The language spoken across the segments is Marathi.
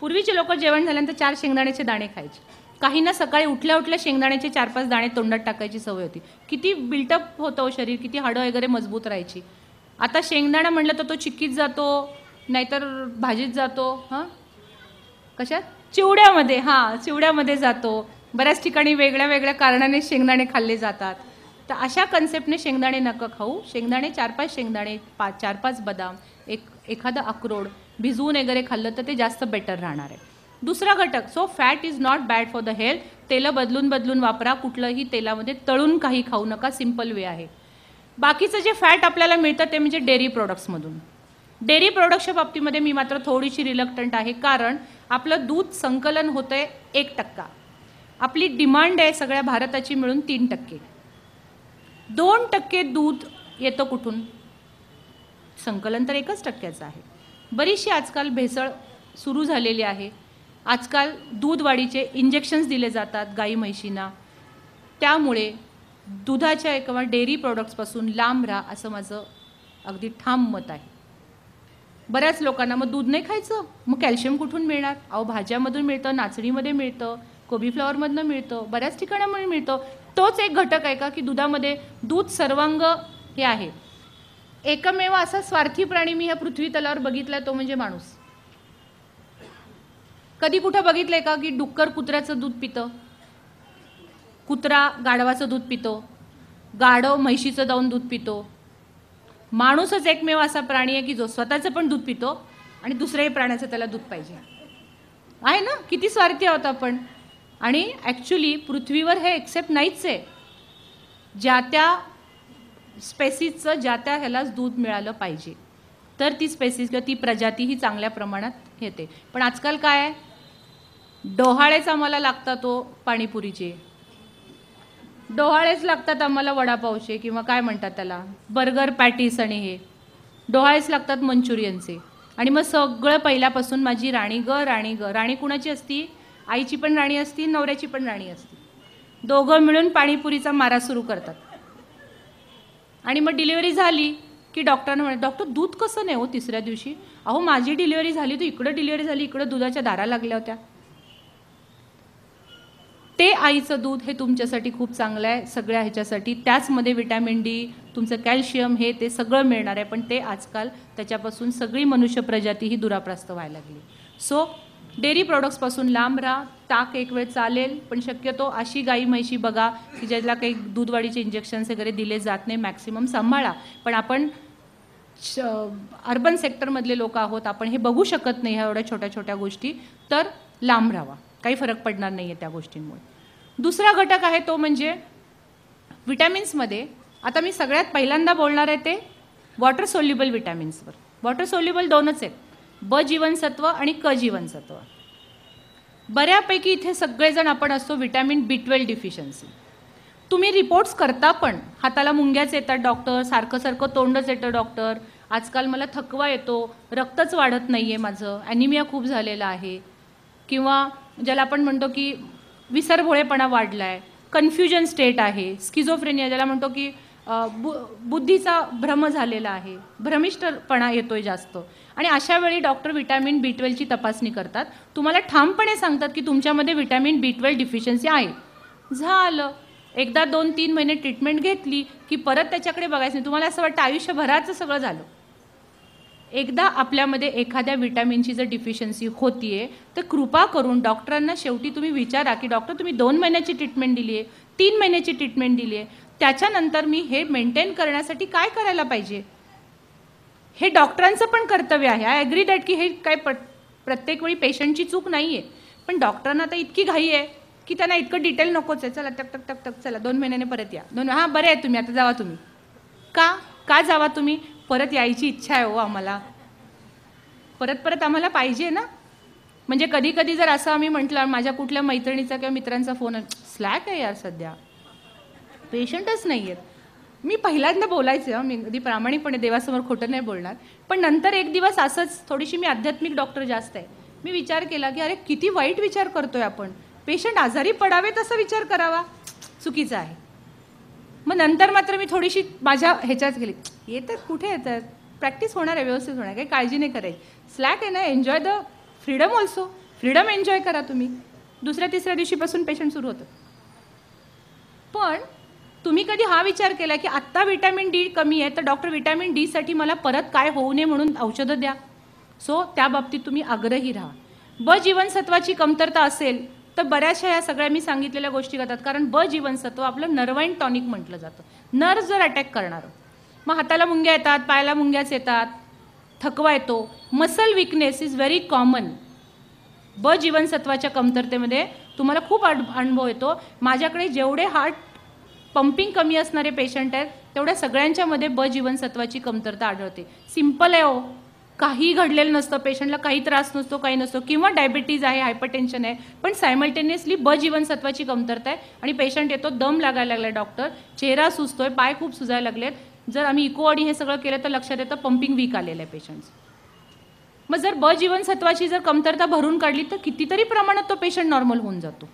पूर्वीचे लोक जेवण झाल्यानंतर चार शेंगदाण्याचे दाणे खायचे काहींना सकाळी उठल्या उठल्या शेंगदाण्याचे चार पाच दाणे तोंडात टाकायची सवय होती किती बिल्टअप होतं हो शरीर किती हाडं वगैरे मजबूत राहायची आता शेंगदाणा म्हणलं तर तो चिक्कीत जातो नाहीतर भाजीत जातो हां कशात चिवड्यामध्ये हां चिवड्यामध्ये जातो बऱ्याच ठिकाणी वेगळ्या वेगळ्या कारणाने शेंगदाणे खाल्ले जातात तर अशा कन्सेप्टने शेंगदाणे नका खाऊ शेंगदाणे चार पाच शेंगदाणे पाच चार पाच बदाम एक एखादं अक्रोड भिजवून वगैरे खाल्लं तर ते जास्त बेटर राहणार आहे दुसरा घटक so fat is not bad for the health तेलं बदलून बदलून वापरा कुठलंही तेलामध्ये तळून काही खाऊ नका सिम्पल वे आहे बाकीचं जे फॅट आपल्याला मिळतं ते म्हणजे डेअरी प्रोडक्ट्समधून डेअरी प्रोडक्टच्या बाबतीमध्ये मी मात्र थोडीशी रिलक्टंट आहे कारण आपलं दूध संकलन होतं आहे एक टक्का आपली डिमांड आहे सगळ्या भारताची मिळून तीन टक्के दोन टक्के दूध येतं कुठून संकलन तर एकच टक्क्याचं आहे बरीचशी आजकाल भेसळ सुरू झालेली आहे आजकाल दूधवाढीचे इंजेक्शन्स दिले जातात गाई म्हैशींना त्यामुळे दुधाच्या किंवा डेअरी प्रॉडक्ट्सपासून लांब राहा असं माझं अगदी ठाम मत आहे बऱ्याच लोकांना मग दूध नाही खायचं मग कॅल्शियम कुठून मिळणार अहो भाज्यामधून मिळतं नाचणीमध्ये मिळतं कोबी मिळतं बऱ्याच ठिकाणामध्ये मिळतं तोच एक घटक आहे का की दुधामध्ये दूध सर्वांग हे आहे एकमेव असा स्वार्थी प्राणी मी ह्या पृथ्वी तलावर बघितला तो म्हणजे माणूस कधी कुठं बघितलंय का की डुक्कर कुत्र्याचं दूध पितं कुत्रा गाढवाचं दूध पितो गाढव म्हैशीचं जाऊन दूध पितो माणूसच एकमेव असा प्राणी आहे की जो स्वतःचं पण दूध पितो आणि दुसऱ्याही प्राण्याचं त्याला दूध पाहिजे आहे ना किती स्वार्थी आहोत आपण आणि ॲक्च्युली पृथ्वीवर हे एक्सेप्ट नाहीच आहे ज्या त्या स्पेसिसचं ज्या त्या ह्यालाच दूध मिळालं पाहिजे तर ती स्पेसिस किंवा ती प्रजाती ही चांगल्या प्रमाणात येते पण आजकाल काय आहे डोहाळेच आम्हाला लागतात तो हो पाणीपुरीचे डोहाळेच लागतात आम्हाला वडापावचे किंवा काय म्हणतात त्याला बर्गर पॅटीस आणि हे डोहाळेच लागतात मंचुरियनचे आणि मग सगळं पहिल्यापासून माझी राणी ग राणी ग राणी कुणाची असती आईची पण राणी असती नवऱ्याची पण राणी असती दोघं मिळून पाणीपुरीचा मारा सुरू करतात आणि मग डिलिव्हरी झाली की डॉक्टरांना म्हणे डॉक्टर दूध कसं नाही हो तिसऱ्या दिवशी अहो माझी डिलिव्हरी झाली तू इकडं डिलिव्हरी झाली इकडं दुधाच्या दारा लागल्या होत्या ते आईचं दूध हे तुमच्यासाठी खूप चांगलं आहे सगळ्या ह्याच्यासाठी त्याचमध्ये विटॅमिन डी तुमचं कॅल्शियम हे ते सगळं मिळणार आहे पण ते आजकाल त्याच्यापासून सगळी मनुष्य प्रजाती ही दुराप्रास्त व्हायला लागली सो डेअरी प्रॉडक्ट्सपासून लांब राहा ताक एक वेळ चालेल पण शक्यतो अशी गाई म्हैशी बघा की ज्याला काही दूधवाडीचे इंजेक्शन्स वगैरे दिले जात नाही मॅक्सिमम सांभाळा पण आपण अर्बन सेक्टरमधले लोक आहोत आपण हे बघू शकत नाही ह्या एवढ्या छोट्या छोट्या गोष्टी तर लांब राहा काही फरक पडणार नाही आहे त्या गोष्टींमुळे दुसरा घटक आहे तो म्हणजे विटॅमिन्समध्ये आता मी सगळ्यात पहिल्यांदा बोलणार आहे ते वॉटर सोल्युबल विटॅमिन्सवर वॉटर सोल्युबल दोनच आहेत ब जीवनसत्व आणि क जीवनसत्व बऱ्यापैकी इथे सगळेजण आपण असतो विटॅमिन बी ट्वेल्व डिफिशियन्सी तुम्ही रिपोर्ट्स करता पण हाताला मुंग्याच येतात डॉक्टर सारखं सारखं तोंडच येतं डॉक्टर आजकाल मला थकवा येतो रक्तच वाढत नाही आहे माझं ॲनिमिया खूप झालेला आहे किंवा ज्याला आपण म्हणतो की विसरभोळेपणा वाढला आहे कन्फ्युजन स्टेट आहे स्किझोफ्रेनिया ज्याला म्हणतो की बु बुद्धीचा भ्रम झालेला आहे भ्रमिष्टपणा येतोय जास्त आणि अशा वेळी डॉक्टर विटॅमिन बी ट्वेल्वची तपासणी करतात तुम्हाला ठामपणे सांगतात की तुमच्यामध्ये विटॅमिन बी ट्वेल्व डिफिशियन्सी आहे झालं एकदा दोन तीन महिने ट्रीटमेंट घेतली की परत त्याच्याकडे बघायचं नाही तुम्हाला असं वाटतं आयुष्यभराचं सगळं झालं एकदा आपल्यामध्ये एखाद्या विटॅमिनची जर डिफिशियन्सी होतीये तर कृपा करून डॉक्टरांना शेवटी तुम्ही विचारा की डॉक्टर तुम्ही दोन महिन्याची ट्रीटमेंट दिली आहे तीन महिन्याची ट्रीटमेंट दिली आहे त्याच्यानंतर मी हे मेंटेन करण्यासाठी काय करायला पाहिजे हे डॉक्टरांचं पण कर्तव्य आहे आय अग्री दॅट की हे काय प प्रत्येक वेळी पेशंटची चूक नाही आहे पण डॉक्टरांना तर इतकी घाई आहे की त्यांना इतकं डिटेल नकोच आहे चला टक टक टक टक चला दोन महिन्याने परत या दोन हां बरे आहे तुम्ही आता जावा तुम्ही का का जावा तुम्ही परत यायची इच्छा आहे हो आम्हाला परत परत आम्हाला पाहिजे ना म्हणजे कधी कधी जर असं आम्ही म्हटलं माझ्या कुठल्या मैत्रिणीचा किंवा मित्रांचा फोन स्लॅक आहे यार सध्या पेशंटच नाही आहेत मी पहिल्यांदा आहे मी अगदी प्रामाणिकपणे देवासमोर खोटं नाही बोलणार पण नंतर एक दिवस असंच थोडीशी मी आध्यात्मिक डॉक्टर जास्त आहे मी विचार केला की अरे किती वाईट विचार करतोय आपण पेशंट आजारी पडावे तसा विचार करावा चुकीचा आहे मग नंतर मात्र मी थोडीशी माझ्या ह्याच्यात गेली येतात कुठे येतात प्रॅक्टिस होणार आहे व्यवस्थित होणार काही काळजी नाही करायची स्लॅक आहे ना enjoy the freedom also freedom enjoy करा तुम्ही दुसऱ्या तिसऱ्या दिवशीपासून पेशंट सुरू होतं पण तुम्ही कधी हा विचार केला की आत्ता विटॅमिन डी कमी आहे तर डॉक्टर विटॅमिन डीसाठी मला परत काय होऊ नये म्हणून औषधं द्या सो त्या बाबतीत तुम्ही आग्रही राहा ब जीवनसत्वाची कमतरता असेल तर बऱ्याचशा या सगळ्या मी सांगितलेल्या गोष्टी करतात कारण ब जीवनसत्व आपलं नर्वाईन टॉनिक म्हटलं जातं नर्व जर अटॅक करणार मग हाताला मुंग्या येतात पायाला मुंग्याच येतात थकवा येतो muscle weakness is very common ब जीवनसत्वाच्या कमतरतेमध्ये तुम्हाला खूप अनुभव येतो माझ्याकडे जेवढे हार्ट पंपिंग कमी असणारे पेशंट आहेत तेवढ्या सगळ्यांच्यामध्ये ब जीवनसत्वाची कमतरता आढळते सिम्पल आहे हो काही घडलेलं नसतं पेशंटला काही त्रास नसतो काही नसतो किंवा डायबिटीज आहे हायपरटेन्शन आहे पण सायमल्टेनियसली ब जीवनसत्वाची कमतरता आहे आणि पेशंट येतो दम लागायला लागला डॉक्टर चेहरा सुजतोय पाय खूप सुजायला लागलेत जर आम्ही इको इकोवाडी हे सगळं केलं तर लक्षात येतं पंपिंग वीक आलेलं आहे पेशंट्स मग जर ब जीवनसत्वाची जर कमतरता भरून काढली तर कितीतरी प्रमाणात तो पेशंट नॉर्मल होऊन जातो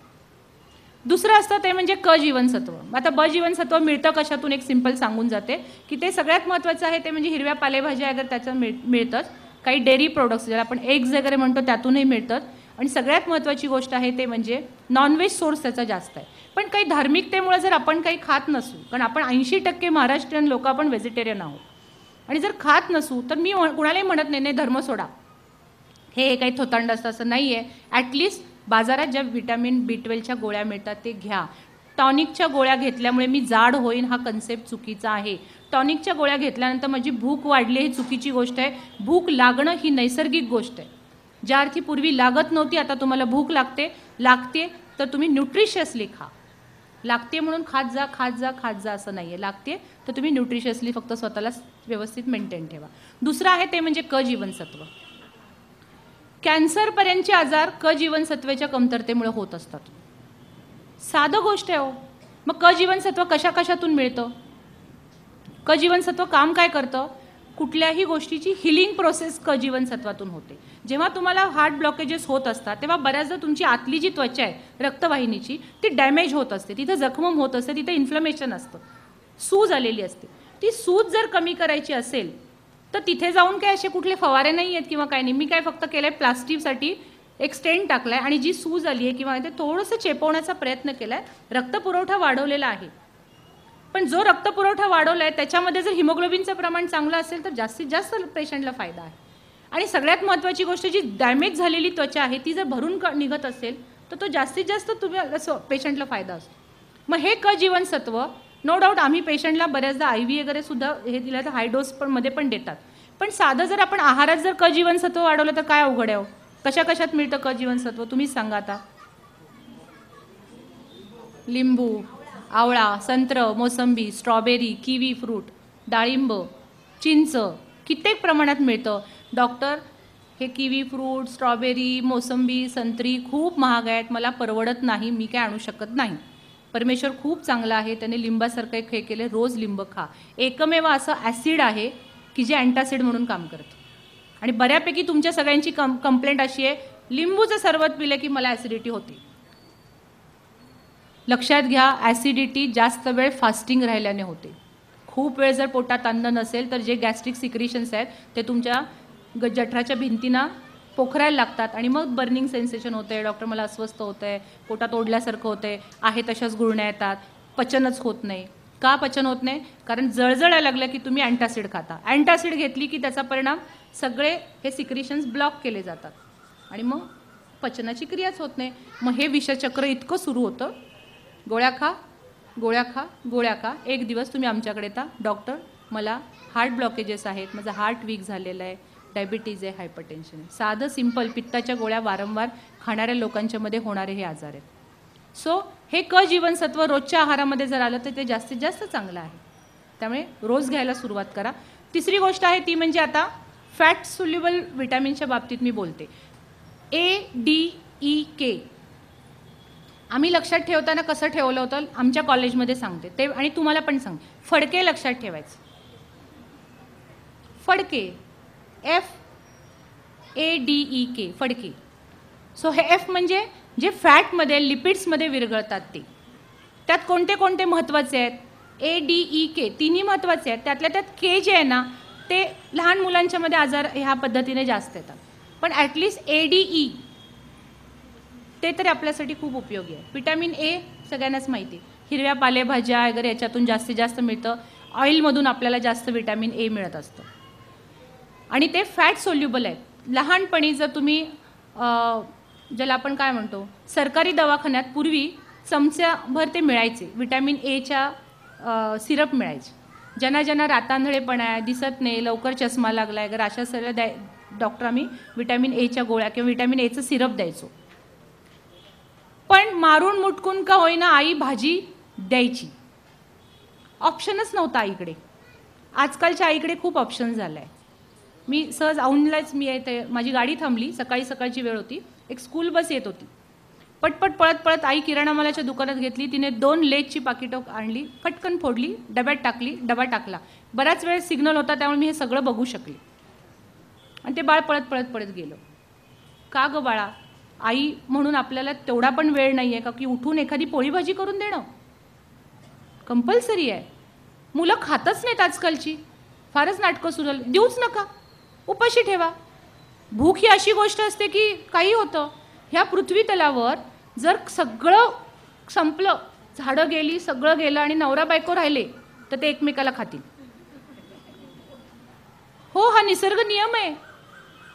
दुसरं असतं ते म्हणजे क जीवनसत्व आता ब जीवनसत्व मिळतं कशातून एक सिंपल सांगून जाते की ते सगळ्यात महत्त्वाचं आहे ते म्हणजे हिरव्या पालेभाज्या अगर त्याचं मिळ मिळतंच काही डेअरी प्रोडक्ट्स ज्याला आपण एग्ज वगैरे म्हणतो त्यातूनही मिळतात आणि सगळ्यात महत्त्वाची गोष्ट आहे ते म्हणजे नॉनव्हेज सोर्स त्याचा जास्त आहे पण काही धार्मिकतेमुळे जर आपण काही खात नसू कारण आपण ऐंशी टक्के महाराष्ट्रीयन लोक आपण व्हेजिटेरियन आहोत आणि जर खात नसू तर मी कुणालाही म्हणत नाही नाही धर्म सोडा हे काही थोतांड असतं असं नाही आहे ॲटलिस्ट बाजारात ज्या व्हिटॅमिन बी ट्वेल्वच्या गोळ्या मिळतात ते घ्या टॉनिकच्या गोळ्या घेतल्यामुळे मी जाड होईन हा कन्सेप्ट चुकीचा आहे टॉनिकच्या गोळ्या घेतल्यानंतर माझी भूक वाढली ही चुकीची गोष्ट आहे भूक लागणं ही नैसर्गिक गोष्ट आहे ज्या अर्थी पूर्वी लागत नव्हती आता तुम्हाला भूक लागते लागते तर तुम्ही न्यूट्रिशियसली खा लागते म्हणून खात जा खात जा खात जा असं नाही आहे लागते तर तुम्ही न्यूट्रिशियसली फक्त स्वतःला व्यवस्थित मेंटेन ठेवा दुसरं आहे ते म्हणजे क जीवनसत्व कॅन्सरपर्यंतचे आजार क जीवनसत्वेच्या कमतरतेमुळे होत असतात साधं गोष्ट आहे हो मग क जीवनसत्व कशा कशातून मिळतं क जीवनसत्व काम काय करतं कुठल्याही गोष्टीची हिलिंग प्रोसेस क जीवनसत्वातून होते जेव्हा तुम्हाला हार्ट ब्लॉकेजेस होत असतात तेव्हा बऱ्याचदा तुमची आतली जी त्वचा आहे रक्तवाहिनीची ती डॅमेज होत असते तिथं जखम होत असते तिथं इन्फ्लमेशन असतं सूज आलेली असते ती सूज जर कमी करायची असेल तर तिथे जाऊन काय असे कुठले फवारे नाही आहेत किंवा काय नाही मी काय फक्त केलं आहे प्लास्टिकसाठी एक स्टेंट टाकला आहे आणि जी सूज आली आहे किंवा ते थोडंसं चेपवण्याचा प्रयत्न केला आहे रक्तपुरवठा वाढवलेला आहे पण जो रक्तपुरवठा वाढवला आहे त्याच्यामध्ये जर हिमोग्लोबिनचं प्रमाण चांगलं असेल तर जास्तीत जास्त पेशंटला फायदा आहे आणि सगळ्यात महत्त्वाची गोष्ट जी डॅमेज झालेली त्वचा आहे ती जर भरून निघत असेल तर तो जास्तीत जास्त तुम्ही पेशंटला फायदा असतो मग हे क जीवनसत्व नो डाऊट आम्ही पेशंटला बऱ्याचदा आय व्ही वगैरे सुद्धा हे दिलं तर हाय डोस पण मध्ये पण देतात पण साधं जर आपण आहारात जर क जीवनसत्व वाढवलं तर काय अवघड आहे हो? कशा कशात मिळतं क जीवनसत्व तुम्हीच सांगा आता लिंबू आवळा संत्र मोसंबी स्ट्रॉबेरी किवी फ्रूट डाळिंब चिंच कित्येक प्रमाणात मिळतं डॉक्टर हे किवी फ्रूट स्ट्रॉबेरी मोसंबी संत्री खूप महाग आहेत मला परवडत नाही मी काय आणू शकत नाही परमेश्वर खूप चांगला आहे त्याने लिंबासारखं एक हे केलं रोज लिंब खा एकमेव असं ॲसिड आहे की जे अँटासिड म्हणून काम करतं आणि बऱ्यापैकी तुमच्या सगळ्यांची कम कंप्लेंट अशी आहे लिंबूचं सर्वात पिलं की मला ॲसिडिटी होती लक्षात घ्या ॲसिडिटी जास्त वेळ फास्टिंग राहिल्याने होते खूप वेळ जर पोटात अन्न नसेल तर जे गॅस्ट्रिक सिक्रिशन्स आहेत ते तुमच्या ग जठराच्या भिंतींना पोखरायला लागतात आणि मग बर्निंग सेन्सेशन होते डॉक्टर मला अस्वस्थ होतं आहे पोटात ओढल्यासारखं होते आहे तशाच गुळण्या येतात पचनच होत नाही का पचन होत नाही कारण जळजळायला लागलं की तुम्ही अँटासिड खाता अँटासिड घेतली की त्याचा परिणाम सगळे हे सिक्रिशन्स ब्लॉक केले जातात आणि मग पचनाची क्रियाच होत नाही मग हे विषचक्र इतकं सुरू होतं गोळ्या खा गोळ्या खा गोळ्या खा एक दिवस तुम्ही आमच्याकडे येता डॉक्टर मला हार्ट ब्लॉकेजेस आहेत माझं हार्ट वीक झालेलं आहे डायबिटीज आहे हायपरटेन्शन आहे साधं सिंपल पित्ताच्या गोळ्या वारंवार खाणाऱ्या लोकांच्यामध्ये होणारे हे आजार आहेत सो हे क जीवनसत्व रोजच्या आहारामध्ये जर आलं तर ते जास्तीत जास्त चांगलं आहे त्यामुळे रोज घ्यायला सुरुवात करा तिसरी गोष्ट आहे ती म्हणजे आता फॅट सुल्युबल विटॅमिनच्या बाबतीत मी बोलते ए डी ई के आम्ही लक्षात ठेवताना कसं ठेवलं होतं आमच्या कॉलेजमध्ये सांगते ते आणि तुम्हाला पण सांग फडके लक्षात ठेवायचे Phadke F A D E K Phadke so हे एफ म्हणजे जे फॅटमध्ये लिपिड्समध्ये विरघळतात ते त्यात कोणते कोणते महत्त्वाचे आहेत ए डी ई के तिन्ही महत्त्वाचे आहेत त्यातल्या त्यात के जे आहे ना ते लहान मुलांच्यामध्ये आजार ह्या पद्धतीने जास्त येतात पण ॲटलीस्ट ए डी ई ते तरी आपल्यासाठी खूप उपयोगी आहे विटॅमिन ए सगळ्यांनाच माहिती हिरव्या पालेभाज्या वगैरे याच्यातून जास्तीत जास्त मिळतं ऑइलमधून आपल्याला जास्त विटॅमिन ए मिळत असतं आणि ते फॅट सोल्युबल आहेत लहानपणी जर तुम्ही ज्याला आपण काय म्हणतो सरकारी दवाखान्यात पूर्वी चमच्याभर ते मिळायचे विटॅमिन एच्या सिरप मिळायचे ज्यांना ज्यांना रातांधळेपणा आहे दिसत नाही लवकर चष्मा लागला आहे तर अशा सगळ्या द्याय डॉक्टर आम्ही विटॅमिन एच्या गोळ्या किंवा विटॅमिन एचं सिरप द्यायचो पण मारून मुटकून का होईना आई भाजी द्यायची ऑप्शनच नव्हता आईकडे आजकालच्या आईकडे खूप ऑप्शन झाला आहे मी सहज औनलाच मी येते माझी गाडी थांबली सकाळी सकाळची वेळ होती एक स्कूल बस येत होती पटपट पळत पळत आई किराणा मालाच्या दुकानात घेतली तिने दोन लेजची पाकिटं आणली पटकन फोडली डब्यात टाकली डबा टाकला बराच वेळ सिग्नल होता त्यामुळे मी हे सगळं बघू शकले आणि ते बाळ पळत पळत पळत गेलं का गं बाळा आई म्हणून आपल्याला तेवढा पण वेळ नाही आहे का की उठून एखादी पोळीभाजी करून देणं कंपल्सरी आहे मुलं खातच नाहीत आजकालची फारच नाटकं सुरू देऊच नका उपाशी ठेवा भूक ही अशी गोष्ट असते की काही होतं ह्या पृथ्वी तलावर जर सगळं संपलं झाडं गेली सगळं गेलं आणि नवरा बायको राहिले तर ते एकमेकाला खातील हो हा निसर्ग नियम आहे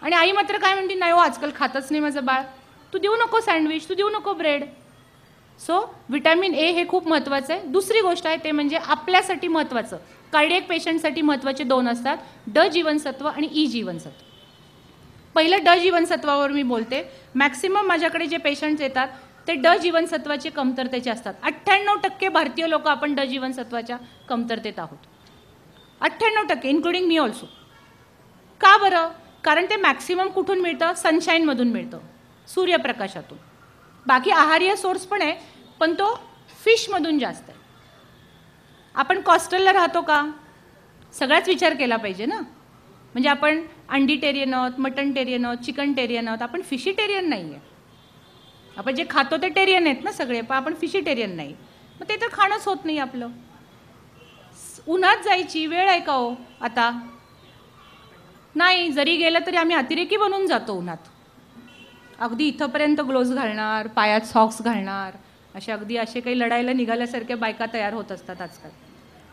आणि आई मात्र काय म्हणते नाही हो आजकाल खातच नाही माझं बाळ तू देऊ नको सँडविच तू देऊ नको ब्रेड सो विटॅमिन ए हे खूप महत्त्वाचं आहे दुसरी गोष्ट आहे ते म्हणजे आपल्यासाठी महत्त्वाचं कार्डियक पेशंटसाठी महत्त्वाचे दोन असतात ड जीवनसत्व आणि ई जीवनसत्व पहिलं ड जीवनसत्वावर मी बोलते मॅक्सिमम माझ्याकडे जे पेशंट्स येतात ते ड जीवनसत्वाचे कमतरतेचे असतात अठ्ठ्याण्णव टक्के भारतीय लोक आपण ड जीवनसत्वाच्या कमतरतेत आहोत अठ्ठ्याण्णव टक्के इन्क्लुडिंग मी ऑल्सो का बरं कारण ते मॅक्सिमम कुठून मिळतं सनशाईनमधून मिळतं सूर्यप्रकाशातून बाकी आहार्य सोर्स पण आहे पण तो फिशमधून जास्त आहे आपण कॉस्टलला राहतो का सगळाच विचार केला पाहिजे ना म्हणजे आपण अंडी टेरियन आहोत मटन टेरियन आहोत चिकन टेरियन आहोत आपण फिशिटेरियन नाही आहे आपण जे खातो ते टेरियन आहेत ना सगळे पण आपण फिशिटेरियन नाही मग ते तर खाणंच होत नाही आपलं उन्हात जायची वेळ आहे का हो आता नाही जरी गेलं तरी आम्ही अतिरेकी बनून जातो उन्हात अगदी इथंपर्यंत ग्लोव्ज घालणार पायात सॉक्स घालणार असे अगदी असे काही लढायला निघाल्यासारख्या बायका तयार होत असतात आजकाल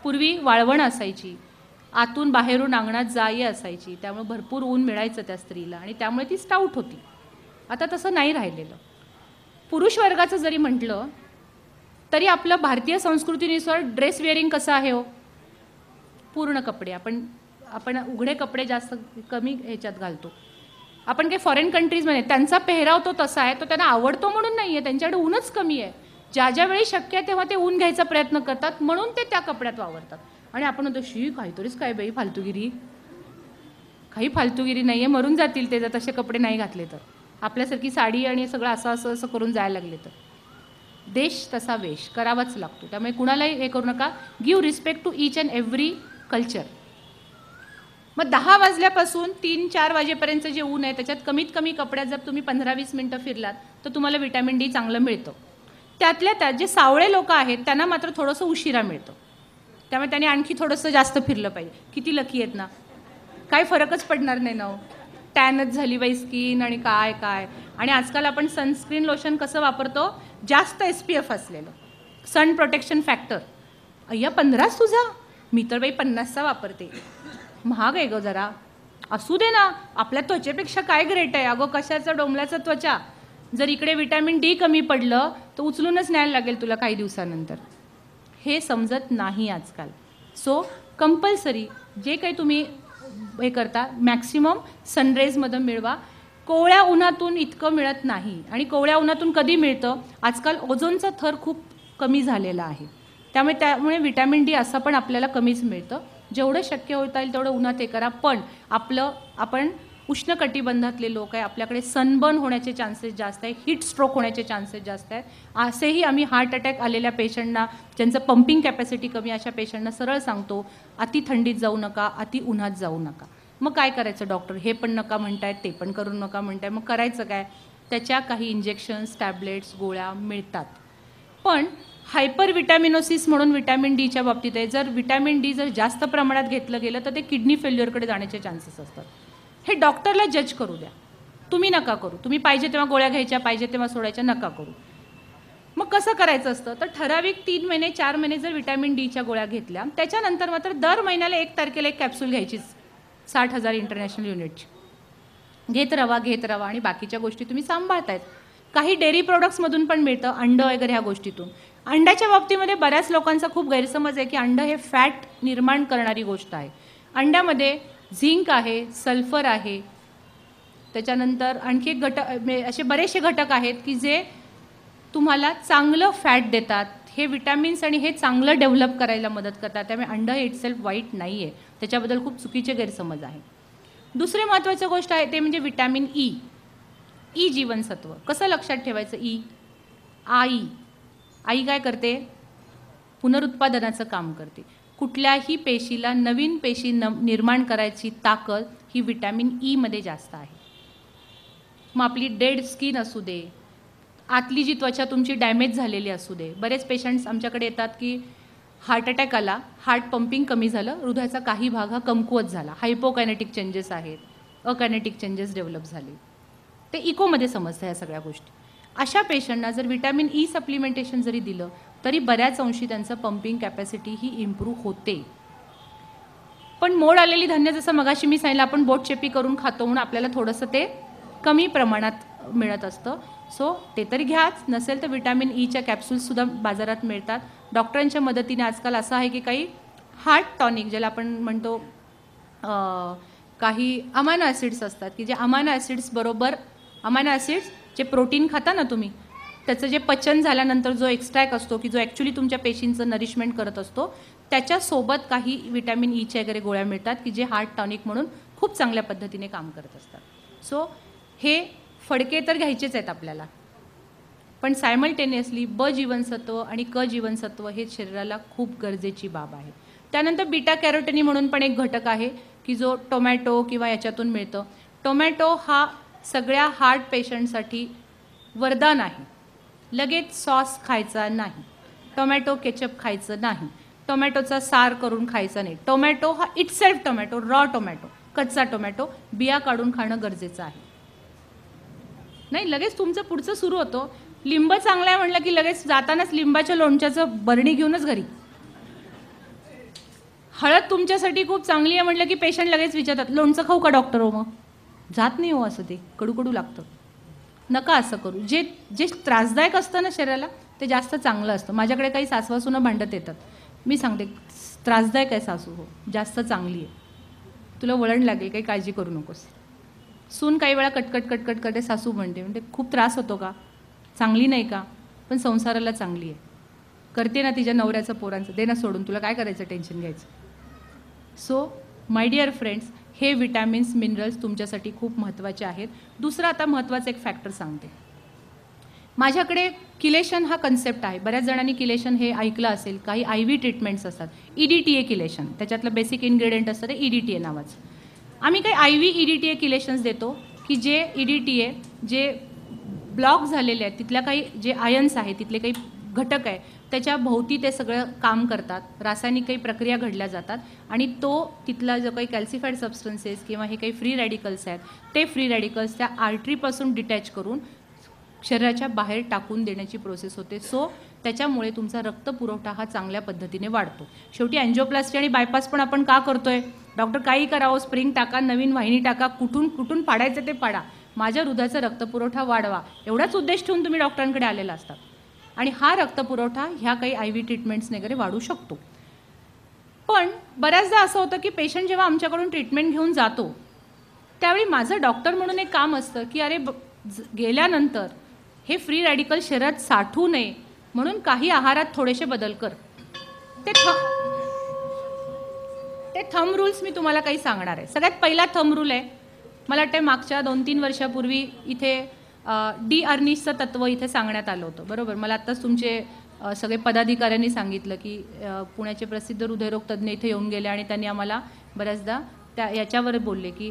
पूर्वी वाळवण असायची आतून बाहेरून अंगणात जाई असायची त्यामुळे भरपूर ऊन मिळायचं त्या स्त्रीला आणि त्यामुळे ती स्टाऊट होती आता तसं नाही राहिलेलं पुरुष वर्गाचं जरी म्हटलं तरी आपलं भारतीय संस्कृतीनुसार ड्रेस वेअरिंग कसं आहे हो पूर्ण कपडे आपण आपण उघडे कपडे जास्त कमी ह्याच्यात घालतो आपण काही फॉरेन कंट्रीजमध्ये त्यांचा पेहराव तो तसा आहे तो त्यांना आवडतो म्हणून नाही आहे त्यांच्याकडे ऊनच कमी आहे ज्या ज्या वेळी शक्य आहे तेव्हा ते ऊन घ्यायचा प्रयत्न करतात म्हणून ते त्या कपड्यात वावरतात आणि आपण होतो शी काहीतरीच काय बाई फालतुगिरी काही फालतुगिरी नाही आहे मरून जातील ते जर तसे कपडे नाही घातले तर आपल्यासारखी साडी आणि सगळं असं असं असं करून जायला लागले तर देश तसा वेश करावाच लागतो त्यामुळे कुणालाही हे करू नका give respect to each and every culture मग दहा वाजल्यापासून तीन चार वाजेपर्यंतचं जे ऊन आहे त्याच्यात कमीत कमी कपड्यात जर तुम्ही पंधरा वीस मिनटं फिरलात तर तुम्हाला विटॅमिन डी चांगलं मिळतं त्यातल्या त्यात जे सावळे लोक आहेत त्यांना मात्र थोडंसं उशिरा मिळतो त्यामुळे त्यांनी आणखी थोडंसं जास्त फिरलं पाहिजे किती लकी आहेत ना काय फरकच पडणार नाही ना टॅनच हो. झाली बाई स्किन आणि काय काय आणि आजकाल आपण सनस्क्रीन लोशन कसं वापरतो जास्त एस पी एफ असलेलं सन प्रोटेक्शन फॅक्टर अय्या पंधराच तुझा मी तर बाई पन्नासचा वापरते महाग आहे गं जरा असू दे ना आपल्या त्वचेपेक्षा काय ग्रेट आहे अगं कशाचा डोंबल्याचा त्वचा जर इकडे विटॅमिन डी कमी पडलं तर उचलूनच न्यायला लागेल तुला काही दिवसानंतर हे समजत नाही आजकाल सो कंपल्सरी जे काही तुम्ही हे करता मॅक्सिमम सनरेजमधून मिळवा कोवळ्या उन्हातून इतकं मिळत नाही आणि कोवळ्या उन्हातून कधी मिळतं आजकाल ओझोनचा थर खूप कमी झालेला आहे त्यामुळे त्यामुळे विटॅमिन डी असं पण आपल्याला कमीच मिळतं जेवढं शक्य होता येईल तेवढं उन्हात हे करा पण आपलं आपण उष्णकटिबंधातले लोक आहे आपल्याकडे सनबर्न होण्याचे चान्सेस जास्त आहे हीट स्ट्रोक होण्याचे चान्सेस जास्त आहेत असेही आम्ही हार्ट अटॅक आलेल्या पेशंटना ज्यांचं पंपिंग कॅपॅसिटी कमी अशा पेशंटना सरळ सांगतो अति थंडीत जाऊ नका अति उन्हात जाऊ नका मग काय करायचं डॉक्टर हे पण नका म्हणतायत ते पण करू नका म्हणताय मग करायचं काय त्याच्या काही इंजेक्शन्स टॅबलेट्स गोळ्या मिळतात पण हायपर विटॅमिनोसिस म्हणून विटॅमिन डीच्या बाबतीत आहे जर विटॅमिन डी जर जास्त प्रमाणात घेतलं गेलं तर ते किडनी फेल्युअरकडे जाण्याचे चान्सेस असतात हे डॉक्टरला जज करू द्या तुम्ही नका करू तुम्ही पाहिजे तेव्हा गोळ्या घ्यायच्या पाहिजे तेव्हा सोडायच्या नका करू मग कसं करायचं असतं तर ठराविक तीन महिने चार महिने जर विटॅमिन डीच्या गोळ्या घेतल्या त्याच्यानंतर मात्र दर महिन्याला एक तारखेला एक कॅप्सूल घ्यायचीच साठ हजार इंटरनॅशनल युनिटची घेत रवा घेत राहा आणि बाकीच्या गोष्टी तुम्ही सांभाळतायत काही डेअरी प्रोडक्ट्समधून पण मिळतं अंड वगैरे ह्या गोष्टीतून अंड्याच्या बाबतीमध्ये बऱ्याच लोकांचा खूप गैरसमज आहे की अंड हे फॅट निर्माण करणारी गोष्ट आहे अंड्यामध्ये झिंक आहे सल्फर आहे त्याच्यानंतर आणखी एक घटक म्हणजे असे बरेचसे घटक आहेत की जे तुम्हाला चांगलं फॅट देतात हे विटॅमिन्स आणि हे चांगलं डेव्हलप करायला मदत करतात त्यामुळे अंड हे इटसेल्फ वाईट नाही आहे त्याच्याबद्दल खूप चुकीचे गैरसमज आहे दुसरे महत्त्वाची गोष्ट आहे ते म्हणजे विटॅमिन ई ई जीवनसत्व कसं लक्षात ठेवायचं ई आई आई काय करते पुनरुत्पादनाचं काम करते कुठल्याही पेशीला नवीन पेशी न निर्माण करायची ताकद ही विटॅमिन ईमध्ये जास्त आहे मग आपली डेड स्किन असू दे आतली जी त्वचा तुमची डॅमेज झालेली असू दे बरेच पेशंट्स आमच्याकडे येतात की हार्ट अटॅक आला हार्ट पंपिंग कमी झालं हृदयाचा काही भाग हा कमकुवत झाला हायपोकायनेटिक चेंजेस आहेत अकायनेटिक चेंजेस डेव्हलप झाले ते इकोमध्ये समजतं ह्या सगळ्या गोष्टी अशा पेशंटना जर विटॅमिन ई सप्लिमेंटेशन जरी दिलं तरी बऱ्याच अंशी त्यांचं पंपिंग कॅपॅसिटी ही इम्प्रूव्ह होते पण मोड आलेली धान्य जसं मगाशी मी सांगितलं आपण बोटचेपी करून खातो म्हणून आपल्याला थोडंसं ते कमी प्रमाणात मिळत असतं सो ते तरी घ्याच नसेल तर विटॅमिन ईच्या कॅप्सूल्ससुद्धा बाजारात मिळतात डॉक्टरांच्या मदतीने आजकाल असं आहे की काही हार्ट टॉनिक ज्याला आपण म्हणतो काही अमायनो ॲसिड्स असतात की जे अमायनो ॲसिड्स बरोबर अमायनो ॲसिड्स जे प्रोटीन खाता ना तुम्ही त्याचं जे पचन झाल्यानंतर जो एक्स्ट्रॅक असतो की जो ॲक्च्युली तुमच्या पेशींचं नरिशमेंट करत असतो त्याच्यासोबत काही विटॅमिन ईच्या e वगैरे गोळ्या मिळतात की जे हार्ट टॉनिक म्हणून खूप चांगल्या पद्धतीने काम करत असतात सो हे फडके तर घ्यायचेच आहेत आपल्याला पण सायमल्टेनियसली ब जीवनसत्व आणि क जीवनसत्व हे शरीराला खूप गरजेची बाब आहे त्यानंतर बीटा कॅरोटनी म्हणून पण एक घटक आहे की जो टोमॅटो किंवा याच्यातून मिळतं टोमॅटो हा सगळ्या हार्ट पेशंटसाठी वरदान आहे लगेच सॉस खायचा नाही टोमॅटो केचप खायचं नाही टोमॅटोचा सार करून खायचा नाही टोमॅटो हा इटसेल्फ टोमॅटो रॉ टोमॅटो कच्चा टोमॅटो बिया काढून खाणं गरजेचं आहे नाही लगेच तुमचं पुढचं सुरू होतो लिंब चांगला आहे म्हटलं की लगेच जातानाच लिंबाच्या लोणच्याचं बरणी घेऊनच घरी हळद तुमच्यासाठी खूप चांगली आहे म्हटलं की पेशंट लगेच विचारतात लोणचं खाऊ का डॉक्टर हो मग जात नाही हो असं ते कडू कडू लागतं नका असं करू जे जे त्रासदायक असतं ना शरीराला ते जास्त चांगलं असतं माझ्याकडे काही सासवासून भांडत येतात मी सांगते त्रासदायक आहे सासू हो जास्त चांगली आहे तुला वळण लागेल काही काळजी करू नकोस सून काही वेळा कटकट कटकट करते सासू म्हणते म्हणजे खूप त्रास होतो का चांगली नाही का पण संसाराला चांगली आहे करते ना तिच्या नवऱ्याचं पोरांचं दे ना सोडून तुला काय करायचं टेन्शन घ्यायचं सो माय डिअर फ्रेंड्स हे विटॅमिन्स मिनरल्स तुमच्यासाठी खूप महत्त्वाचे आहेत दुसरा आता महत्त्वाचा एक फॅक्टर सांगते माझ्याकडे किलेशन हा कन्सेप्ट आहे बऱ्याच जणांनी किलेशन हे ऐकलं असेल काही आय व्ही ट्रीटमेंट्स असतात E D T A chelation त्याच्यातलं बेसिक इन्ग्रेडियंट असतं ते ई डी टी ए नावाचं आम्ही काही I V E D T A chelations देतो की जे ई डी टी ए जे ब्लॉक झालेले आहेत तिथल्या काही जे आयन्स आहेत तिथले काही घटक आहे त्याच्या भोवती ते सगळं काम करतात रासायनिक काही प्रक्रिया घडल्या जातात आणि तो तिथला जो काही कॅल्सिफाईड सबस्टन्सेस किंवा हे काही फ्री रॅडिकल्स आहेत ते फ्री रॅडिकल्स त्या आर्टरीपासून डिटॅच करून शरीराच्या बाहेर टाकून देण्याची प्रोसेस होते सो त्याच्यामुळे तुमचा रक्त पुरवठा हा चांगल्या पद्धतीने वाढतो शेवटी अँजिओप्लास्टी आणि बायपास पण आपण का करतोय डॉक्टर काही करावं स्प्रिंग टाका नवीन वाहिनी टाका कुठून कुठून पाडायचं ते पाडा माझ्या हृदयाचा रक्तपुरवठा वाढवा एवढाच उद्देश ठेवून तुम्ही डॉक्टरांकडे आलेला असतात आणि हा रक्तपुरवठा ह्या काही आय व्ही ट्रीटमेंट्सने वगैरे वाढू शकतो पण बऱ्याचदा असं होतं की पेशंट जेव्हा आमच्याकडून ट्रीटमेंट घेऊन जातो त्यावेळी माझं डॉक्टर म्हणून एक काम असतं की अरे गेल्यानंतर हे फ्री रॅडिकल शरीरात साठू नये म्हणून काही आहारात थोडेसे बदल कर ते थ ते थम रूल्स मी तुम्हाला काही सांगणार आहे सगळ्यात पहिला थम रूल आहे मला वाटतं मागच्या दोन तीन वर्षापूर्वी इथे डी अर्निशचं तत्व इथे सांगण्यात आलं होतं बरोबर मला आत्ताच तुमचे सगळे पदाधिकाऱ्यांनी सांगितलं की पुण्याचे प्रसिद्ध हृदयरोग तज्ज्ञ इथे येऊन गेले आणि त्यांनी आम्हाला बऱ्याचदा त्या याच्यावर बोलले की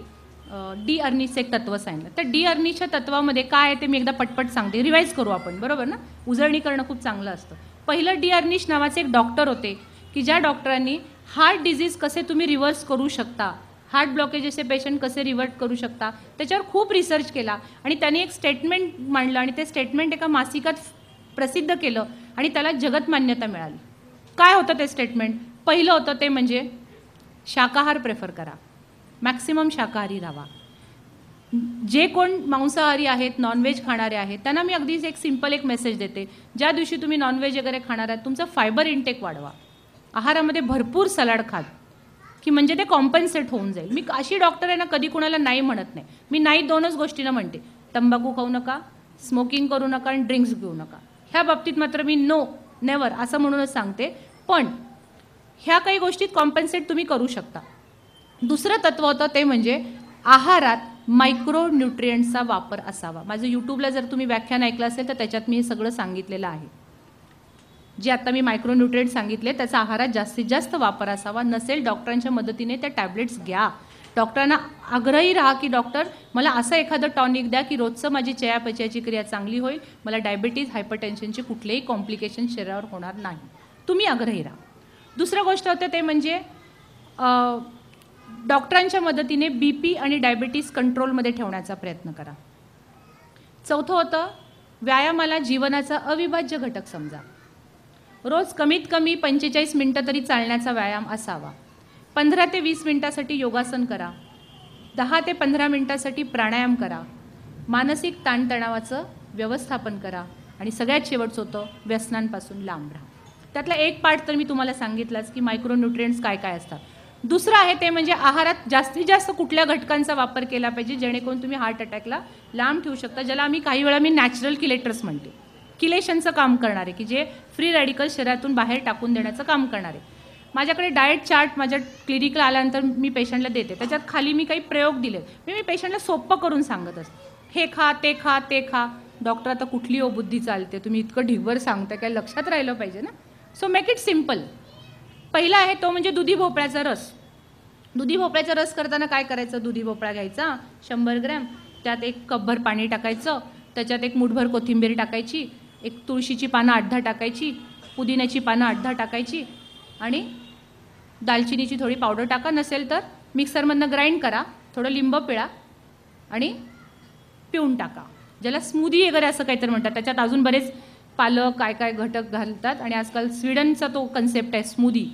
डी अर्निशचं एक तत्व सांगितलं तर डी अर्निशच्या तत्वामध्ये काय आहे ते मी एकदा पटपट सांगते रिवाईज करू आपण बरोबर ना उजळणी करणं खूप चांगलं असतं पहिलं डी अर्निश नावाचे एक डॉक्टर होते की ज्या डॉक्टरांनी हार्ट डिझीज कसे तुम्ही रिव्हर्स करू शकता हार्ट ब्लॉकेजेसचे पेशंट कसे रिवर्ट करू शकता त्याच्यावर खूप रिसर्च केला आणि त्यांनी एक स्टेटमेंट मांडलं आणि ते स्टेटमेंट एका मासिकात प्रसिद्ध केलं आणि त्याला जगत मान्यता मिळाली काय होतं ते स्टेटमेंट पहिलं होतं ते म्हणजे शाकाहार प्रेफर करा मॅक्सिमम शाकाहारी राहा जे कोण मांसाहारी आहेत नॉनव्हेज खाणारे आहेत त्यांना मी अगदीच एक सिंपल एक मेसेज देते ज्या दिवशी तुम्ही नॉनव्हेज वगैरे खाणार आहात तुमचा फायबर इंटेक वाढवा आहारामध्ये भरपूर सलाड खात की म्हणजे ते कॉम्पन्सेट होऊन जाईल मी अशी डॉक्टर आहे ना कधी कुणाला नाही म्हणत नाही मी नाही दोनच गोष्टींना म्हणते तंबाखू खाऊ नका स्मोकिंग करू नका आणि ड्रिंक्स घेऊ नका ह्या बाबतीत मात्र मी नो नेवर असं म्हणूनच सांगते पण ह्या काही गोष्टीत कॉम्पन्सेट तुम्ही करू शकता दुसरं तत्व होतं ते म्हणजे आहारात मायक्रो न्यूट्रियंटचा वापर असावा माझं यूट्यूबला जर तुम्ही व्याख्यान ऐकलं असेल तर त्याच्यात मी हे सगळं सांगितलेलं आहे जे आता मी मायक्रोन्युट्रिएंट सांगितले त्याचा आहारात जास्तीत जास्त वापर असावा नसेल डॉक्टरांच्या मदतीने त्या टॅबलेट्स घ्या डॉक्टरांना आग्रही राहा की डॉक्टर मला असं एखादं टॉनिक द्या की रोजचं माझी चयापचयाची क्रिया चांगली होईल मला डायबिटीज हायपरटेन्शनचे कुठलेही कॉम्प्लिकेशन शरीरावर होणार नाही तुम्ही आग्रही राहा दुसरं गोष्ट होतं ते म्हणजे डॉक्टरांच्या मदतीने बी पी आणि डायबिटीज कंट्रोलमध्ये ठेवण्याचा प्रयत्न करा चौथं होतं व्यायामाला जीवनाचा अविभाज्य घटक समजा रोज कमीत कमी पंचेचाळीस मिनटं तरी चालण्याचा व्यायाम असावा पंधरा ते वीस मिनटासाठी योगासन करा दहा ते पंधरा मिनटासाठी प्राणायाम करा मानसिक ताणतणावाचं व्यवस्थापन करा आणि सगळ्यात शेवटचं होतं व्यसनांपासून लांब राहा त्यातला एक पार्ट तर मी तुम्हाला सांगितलाच की मायक्रोन्युट्रियंट्स काय काय असतात दुसरं आहे ते म्हणजे आहारात जास्तीत जास्त कुठल्या घटकांचा वापर केला पाहिजे जेणेकरून तुम्ही हार्ट अटॅकला लांब ठेवू शकता ज्याला आम्ही काही वेळा मी नॅचरल किलेटर्स म्हणते किलेशनचं काम करणारे की जे फ्री रॅडिकल शरीरातून बाहेर टाकून देण्याचं काम करणारे माझ्याकडे डाएट चार्ट माझ्या क्लिनिकला आल्यानंतर मी पेशंटला देते त्याच्यात खाली मी काही प्रयोग दिले मी मी पेशंटला सोप्पं करून सांगत असते हे खा ते खा ते खा डॉक्टर आता कुठली बुद्धी चालते तुम्ही इतकं ढिगवर सांगता काय लक्षात राहिलं पाहिजे ना सो मेक इट सिम्पल पहिला आहे तो म्हणजे दुधी भोपळ्याचा रस दुधी भोपळ्याचा रस करताना काय करायचं दुधी भोपळा घ्यायचा शंभर ग्रॅम त्यात एक कपभर पाणी टाकायचं त्याच्यात एक मुठभर कोथिंबीर टाकायची एक तुळशीची पानं अर्धा टाकायची पुदिन्याची पानं अर्धा टाकायची आणि दालचिनीची थोडी पावडर टाका नसेल तर मिक्सरमधनं ग्राइंड करा थोडं लिंब पिळा आणि पिऊन टाका ज्याला स्मूदी वगैरे असं काहीतरी म्हणतात त्याच्यात अजून बरेच पालक काय काय घटक घालतात आणि आजकाल स्वीडनचा तो कन्सेप्ट आहे स्मूदी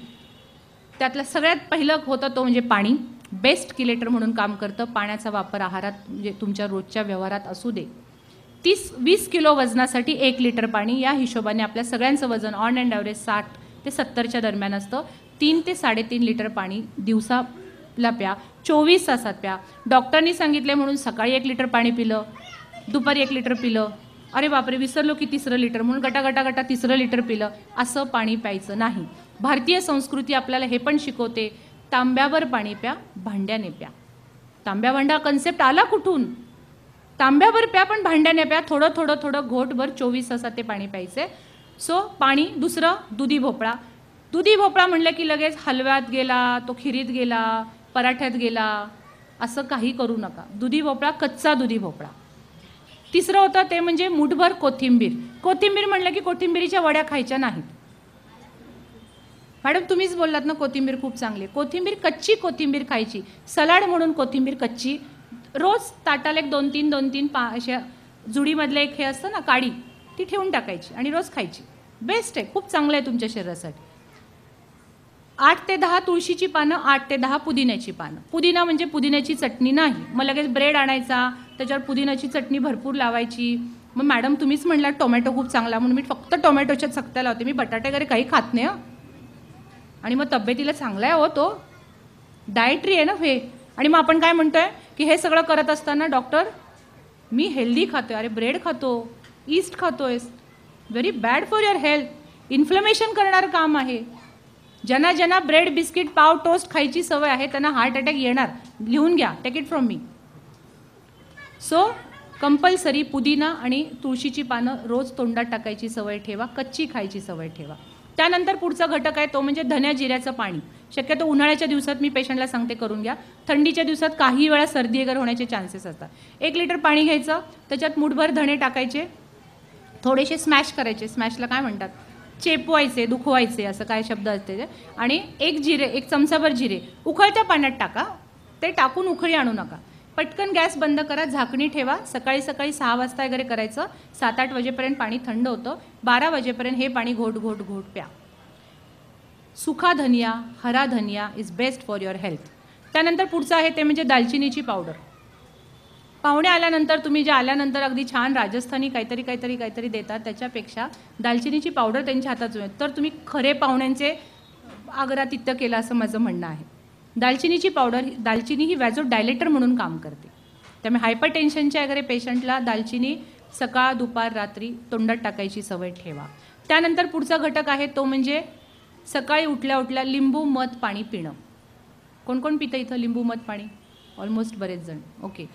त्यातला सगळ्यात पहिलं होतं तो म्हणजे पाणी बेस्ट किलेटर म्हणून काम करतं पाण्याचा वापर आहारात म्हणजे तुमच्या रोजच्या व्यवहारात असू दे तीस वीस किलो वजनासाठी एक लिटर पाणी या हिशोबाने आपल्या सगळ्यांचं वजन ऑन अँड ॲव्हरेज साठ ते सत्तरच्या दरम्यान असतं तीन ते साडेतीन लिटर पाणी दिवसाला प्या चोवीस तासात प्या डॉक्टरनी सांगितले म्हणून सकाळी एक लिटर पाणी पिलं दुपारी एक लिटर पिलं अरे बापरे विसरलो की तिसरं लिटर म्हणून गटा गटा गटा तिसरं लिटर पिलं असं पाणी प्यायचं नाही भारतीय संस्कृती आपल्याला हे पण शिकवते तांब्यावर पाणी प्या भांड्याने प्या तांब्या भांडा कन्सेप्ट आला कुठून तांब्याभर प्या पण भांड्याने प्या थोडं थोडं थोडं घोटभर चोवीस असा ते पाणी प्यायचे सो पाणी दुसरं दुधी भोपळा दुधी भोपळा म्हणलं की लगेच हलव्यात गेला तो खिरीत गेला पराठ्यात गेला असं काही करू नका दुधी भोपळा कच्चा दुधी भोपळा तिसरं होतं ते म्हणजे मुठभर कोथिंबीर कोथिंबीर म्हणलं की कोथिंबीरीच्या वड्या खायच्या नाहीत मॅडम तुम्हीच बोललात ना कोथिंबीर खूप चांगली कोथिंबीर कच्ची कोथिंबीर खायची सलाड म्हणून कोथिंबीर कच्ची रोज ताटाला एक दोन तीन दोन तीन पा अशा जुडीमधलं एक हे असतं ना काडी ती ठेवून टाकायची आणि रोज खायची बेस्ट आहे खूप चांगलं आहे तुमच्या शरीरासाठी आठ ते दहा तुळशीची पानं आठ ते दहा पुदिन्याची पानं पुदिना म्हणजे पुदिन्याची चटणी नाही मग लगेच ब्रेड आणायचा त्याच्यावर पुदिन्याची चटणी भरपूर लावायची मग मॅडम तुम्हीच म्हणला टोमॅटो खूप चांगला म्हणून मी फक्त टोमॅटोच्या चकत्या लावते मी बटाटे वगैरे काही खात नाही आणि मग तब्येतीला चांगला आहे हो तो डायट्री आहे ना हे आणि मग आपण काय म्हणतोय की हे सगळं करत असताना डॉक्टर मी हेल्दी खातो अरे ब्रेड खातो ईस्ट खातो आहेस very bad for your health inflammation करणारं काम आहे ज्यांना ज्यांना ब्रेड बिस्किट पाव टोस्ट खायची सवय आहे त्यांना हार्ट अटॅक येणार लिहून घ्या take it from me so compulsory पुदिना आणि तुळशीची पानं रोज तोंडात टाकायची सवय ठेवा कच्ची खायची सवय ठेवा त्यानंतर पुढचा घटक आहे तो म्हणजे धन्या जिऱ्याचं पाणी शक्यतो उन्हाळ्याच्या दिवसात मी पेशंटला सांगते करून घ्या थंडीच्या दिवसात काही वेळा सर्दी वगैरे होण्याचे चान्सेस असतात एक लिटर पाणी घ्यायचं त्याच्यात मुठभर धणे टाकायचे थोडेसे स्मॅश करायचे स्मॅशला काय म्हणतात चेपवायचे दुखवायचे असं काय शब्द असते ते आणि एक जिरे एक चमचाभर जिरे उकळत्या पाण्यात टाका ते टाकून उखळी आणू नका पटकन गॅस बंद करा झाकणी ठेवा सकाळी सकाळी सहा वाजता वगैरे करायचं सात आठ वाजेपर्यंत पाणी थंड होतं बारा वाजेपर्यंत हे पाणी घोट घोट घोट प्या सुखा धनिया हरा धनिया is best for your health त्यानंतर पुढचं आहे ते म्हणजे दालचिनीची पावडर पाहुणे आल्यानंतर तुम्ही जे आल्यानंतर अगदी छान राजस्थानी काहीतरी काहीतरी काहीतरी देतात त्याच्यापेक्षा दालचिनीची पावडर त्यांच्या हातात तर तुम्ही खरे पाहुण्यांचे आग्रा तित्त केलं असं माझं म्हणणं आहे दालचिनीची पावडर दालचिनी ही वॅजो डायलेटर म्हणून काम करते त्यामुळे हायपर टेन्शनच्या वगैरे पेशंटला दालचिनी सकाळ दुपार रात्री तोंडात टाकायची सवय ठेवा त्यानंतर पुढचा घटक आहे तो म्हणजे सकाळी उठल्या उठल्या लिंबू मध पाणी पिणं कोण कोण पितं इथं लिंबू मध पाणी ऑलमोस्ट बरेच जण ओके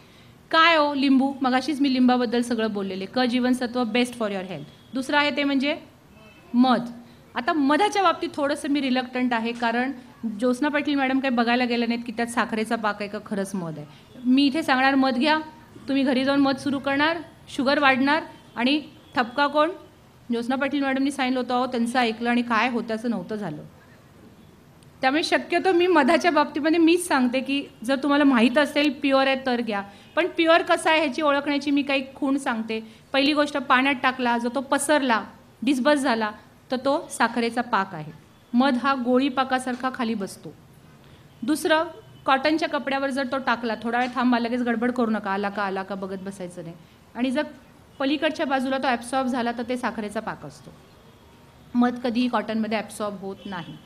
काय हो लिंबू मगाशीच मी लिंबाबद्दल सगळं बोललेले क जीवनसत्व बेस्ट फॉर युअर हेल्थ दुसरं आहे ते म्हणजे मध आता मधाच्या बाबतीत थोडंसं मी रिलक्टंट आहे कारण ज्योत्ना पाटील मॅडम काही बघायला गेल्या नाहीत की त्यात साखरेचा पाक आहे का खरंच मध आहे मी इथे सांगणार मध घ्या तुम्ही घरी जाऊन मध सुरू करणार शुगर वाढणार आणि थपका कोण ज्योत्ना पाटील मॅडमनी सांगितलं होतं अहो त्यांचं ऐकलं आणि काय होतं असं नव्हतं झालं त्यामुळे शक्यतो मी मधाच्या बाबतीमध्ये मीच सांगते की जर तुम्हाला माहीत असेल प्युअर आहे तर घ्या पण प्युअर कसं आहे ह्याची ओळखण्याची मी काही खूण सांगते पहिली गोष्ट पाण्यात टाकला जर तो पसरला डिस्बस झाला तर तो साखरेचा पाक आहे मध हा गोळी खाली बसतो दुसरं कॉटनच्या कपड्यावर जर तो टाकला थोडा वेळ थांबा लगेच गडबड करू नका आला का आला का बघत बसायचं नाही आणि जर पलीकडच्या बाजूला तो ॲब्सॉर्ब झाला तर ते साखरेचा पाक असतो मध कधीही कॉटनमध्ये ॲब्सॉर्ब होत नाही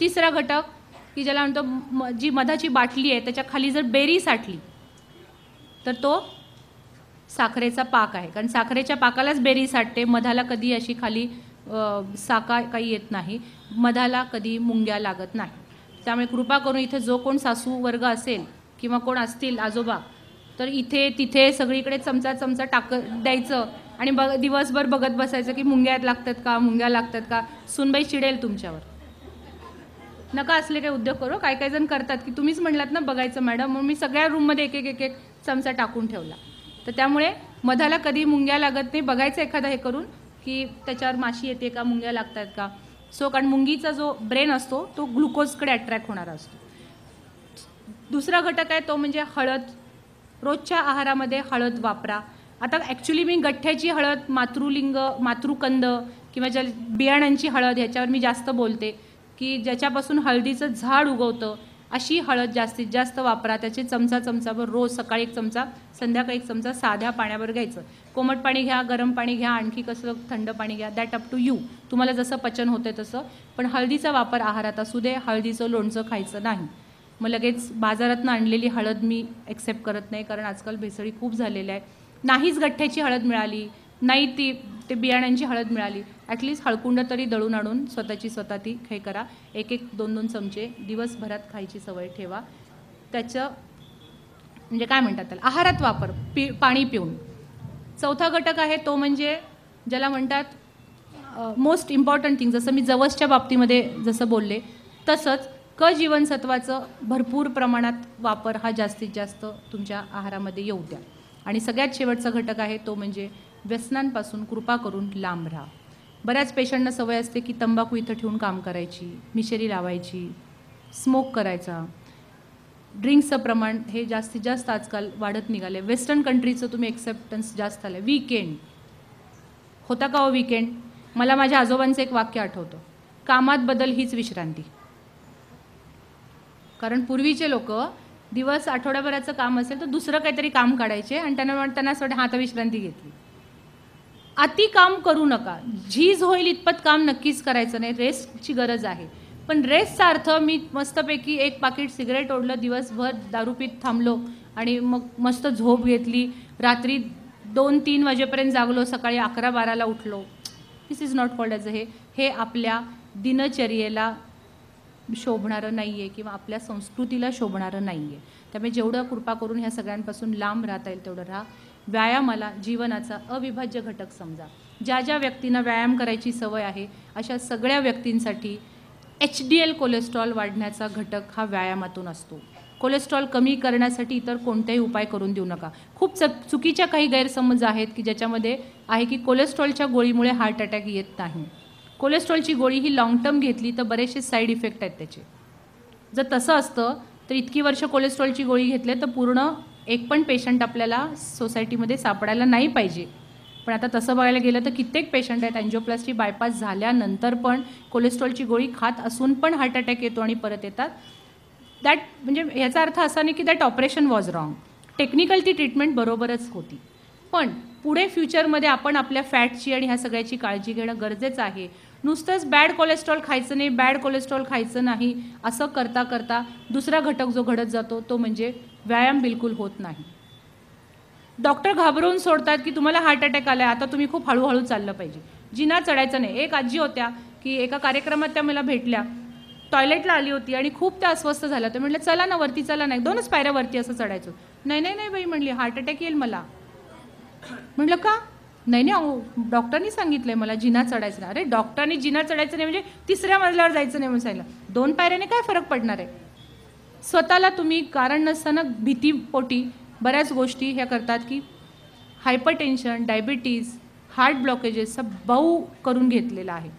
तिसरा घटक की ज्याला म्हणतो म जी मधाची बाटली आहे त्याच्या खाली जर बेरी साठली तर तो साखरेचा पाक आहे कारण साखरेच्या पाकालाच बेरी साठते मधाला कधी अशी खाली साका काही येत नाही मधाला कधी मुंग्या लागत नाही त्यामुळे कृपा करून इथे जो कोण सासू वर्ग असेल किंवा कोण असतील आजोबा तर इथे तिथे सगळीकडे चमचा चमचा टाक द्यायचं आणि बघ दिवसभर बघत बसायचं की मुंग्यात लागतात का मुंग्या लागतात का सुनबाई चिडेल तुमच्यावर नका असले काही उद्योग करू काय काही जण करतात की तुम्हीच म्हणलात ना बघायचं मॅडम म्हणून मी सगळ्या रूममध्ये एक एक एक एक चमचा टाकून ठेवला तर त्यामुळे मधाला कधी मुंग्या लागत नाही बघायचं एखादा हे करून की त्याच्यावर माशी येते का मुंग्या लागतात का सो कारण मुंगीचा जो ब्रेन असतो तो ग्लुकोजकडे अट्रॅक्ट होणार असतो दुसरा घटक आहे तो म्हणजे हळद रोजच्या आहारामध्ये हळद वापरा आता ॲक्च्युली मी गठ्ठ्याची हळद मातृलिंग मातृकंद किंवा ज्या बियाण्यांची हळद ह्याच्यावर मी जास्त बोलते की ज्याच्यापासून हळदीचं झाड उगवतं अशी हळद जास्तीत जास्त वापरा त्याचे चमचा चमचाभर रोज सकाळी एक चमचा संध्याकाळी एक चमचा साध्या पाण्यावर घ्यायचं कोमट पाणी घ्या गरम पाणी घ्या आणखी कसं थंड पाणी घ्या दॅट अप टू यू तुम्हाला जसं पचन होते तसं पण हळदीचा वापर आहारात असू दे हळदीचं लोणचं खायचं नाही मग लगेच बाजारातनं आणलेली हळद मी ॲक्सेप्ट करत नाही कारण आजकाल भेसळी खूप झालेल्या आहे नाहीच गठ्ठ्याची हळद मिळाली नाही ती ते बियाण्यांची हळद मिळाली ॲटलिस्ट हळकुंड तरी दळून आणून स्वतःची स्वतः ती हे करा एक एक दोन दोन चमचे दिवसभरात खायची सवय ठेवा त्याचं म्हणजे काय म्हणतात त्याला आहारात वापर पि पाणी पिऊन चौथा घटक आहे तो म्हणजे ज्याला म्हणतात मोस्ट इम्पॉर्टंट थिंग जसं मी जवसच्या बाबतीमध्ये जसं बोलले तसंच क जीवनसत्वाचं भरपूर प्रमाणात वापर हा जास्तीत जास्त तुमच्या आहारामध्ये येऊ द्या आणि सगळ्यात शेवटचा घटक आहे तो म्हणजे व्यसनांपासून कृपा करून लांब राहा बऱ्याच पेशंटना सवय असते की तंबाखू इथं ठेवून काम करायची मिशेरी लावायची स्मोक करायचा ड्रिंक्सचं प्रमाण हे जास्तीत जास्त आजकाल वाढत निघाले वेस्टर्न कंट्रीचं तुम्ही एक्सेप्टन्स जास्त आलं वीकेंड होता का हो वीकेंड मला माझ्या आजोबांचं एक वाक्य आठवतं कामात बदल हीच विश्रांती कारण पूर्वीचे लोक दिवस आठवड्याभराचं काम असेल तर दुसरं काहीतरी काम काढायचे आणि त्यांना त्यांना असं वाटतं हा आता विश्रांती घेतली अति काम करू नका झीज होईल इतपत काम नक्कीच करायचं नाही रेस्टची गरज आहे पण रेस्टचा अर्थ मी मस्तपैकी एक पाकिट सिगरेट ओढलं दिवसभर दारू पीत थांबलो आणि मग मस्त झोप घेतली रात्री दोन तीन वाजेपर्यंत जागलो सकाळी अकरा बाराला उठलो this is not called as हे हे आपल्या दिनचर्येला शोभणारं नाही आहे किंवा आपल्या संस्कृतीला शोभणारं नाही आहे त्यामुळे जेवढं कृपा करून ह्या सगळ्यांपासून लांब राहता येईल तेवढं राहा व्यायामाला जीवनाचा अविभाज्य घटक समजा ज्या ज्या व्यक्तींना व्यायाम करायची सवय आहे अशा सगळ्या व्यक्तींसाठी एच डी एल कोलेस्ट्रॉल वाढण्याचा घटक हा व्यायामातून असतो कोलेस्ट्रॉल कमी करण्यासाठी इतर कोणतेही उपाय करून देऊ नका खूप चक चुकीच्या काही गैरसमज आहेत की ज्याच्यामध्ये आहे की कोलेस्ट्रॉलच्या गोळीमुळे हार्ट अटॅक येत नाही कोलेस्ट्रॉलची गोळी ही लाँग टर्म घेतली तर बरेचसे साईड इफेक्ट आहेत त्याचे जर तसं असतं तर इतकी वर्ष कोलेस्ट्रॉलची गोळी घेतले तर पूर्ण एक पण पेशंट आपल्याला सोसायटीमध्ये सापडायला नाही पाहिजे पण आता तसं बघायला गेलं तर कित्येक पेशंट आहेत अँजिओप्लास्टी बायपास झाल्यानंतर पण कोलेस्ट्रॉलची गोळी खात असून पण हार्ट अटॅक येतो आणि परत येतात दॅट म्हणजे याचा अर्थ असा नाही की that operation was wrong technical ती ट्रीटमेंट बरोबरच होती पण पुढे फ्युचरमध्ये आपण आपल्या फॅटची आणि ह्या सगळ्याची काळजी घेणं गरजेचं आहे नुसतंच बॅड कोलेस्ट्रॉल खायचं नाही बॅड कोलेस्ट्रॉल खायचं नाही असं करता करता दुसरा घटक जो घडत जातो तो म्हणजे व्यायाम बिलकुल होत नाही डॉक्टर घाबरवून सोडतात की तुम्हाला हार्ट अटॅक आला आता तुम्ही खूप हळूहळू चाललं पाहिजे जिना चढायचं नाही एक आजी होत्या की एका कार्यक्रमात त्या मला भेटल्या टॉयलेटला आली होती आणि खूप त्या अस्वस्थ झाल्या तर म्हटलं चला ना वरती चला नाही दोनच पायऱ्यावरती असं चढायचो नाही नाही नाही बाई म्हणली हार्ट अटॅक येईल मला म्हटलं का नाही नाही अहो डॉक्टरनी सांगितलं आहे मला जिना चढायचं अरे डॉक्टरनी जिना चढायचं नाही म्हणजे तिसऱ्या मजल्यावर जायचं नाही म्हणून सांगितलं दोन पायऱ्याने काय फरक पडणार आहे स्वतःला तुम्ही कारण नसताना भीतीपोटी बऱ्याच गोष्टी ह्या करतात की हायपरटेन्शन डायबिटीज हार्ट सब बहु करून घेतलेला आहे